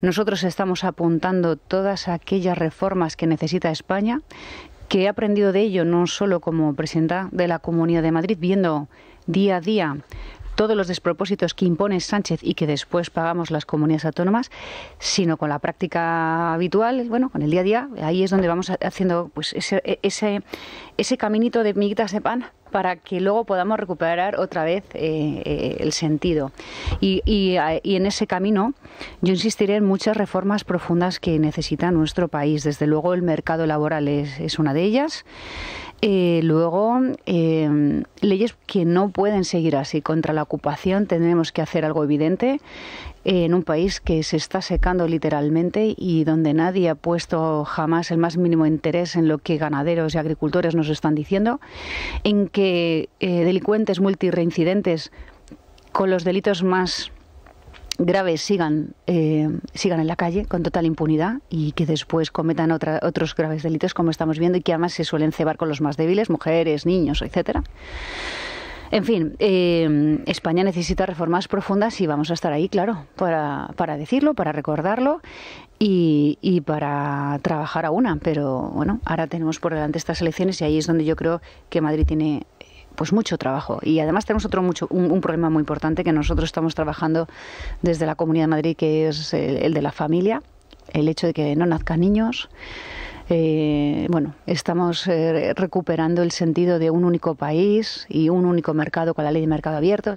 Nosotros estamos apuntando todas aquellas reformas que necesita España, que he aprendido de ello no solo como presidenta de la Comunidad de Madrid, viendo día a día todos los despropósitos que impone Sánchez y que después pagamos las comunidades autónomas, sino con la práctica habitual, bueno, con el día a día, ahí es donde vamos haciendo pues ese, e, ese, ese caminito de miguitas de pan para que luego podamos recuperar otra vez eh, eh, el sentido. Eh, y, en ese camino yo insistiré en muchas reformas profundas que necesita nuestro país. Desde luego el mercado laboral es una de ellas. Eh, luego, eh, leyes que no pueden seguir así. Contra la ocupación tenemos que hacer algo evidente eh, en un país que se está secando literalmente y donde nadie ha puesto jamás el más mínimo interés en lo que ganaderos y agricultores nos están diciendo, en que delincuentes multirreincidentes con los delitos más graves sigan, eh, sigan en la calle con total impunidad y que después cometan otros graves delitos como estamos viendo y que además se suelen cebar con los más débiles, mujeres, niños, etcétera. En fin, eh, España necesita reformas profundas y vamos a estar ahí, claro, para, para decirlo, para recordarlo y, y, para trabajar a una. Pero bueno, ahora tenemos por delante estas elecciones y ahí es donde yo creo que Madrid tiene pues mucho trabajo. Y además tenemos otro mucho, un, problema muy importante que nosotros estamos trabajando desde la Comunidad de Madrid, que es el, de la familia, el hecho de que no nazcan niños. Eh, bueno, estamos eh, recuperando el sentido de un único país y un único mercado con la ley de mercado abierto.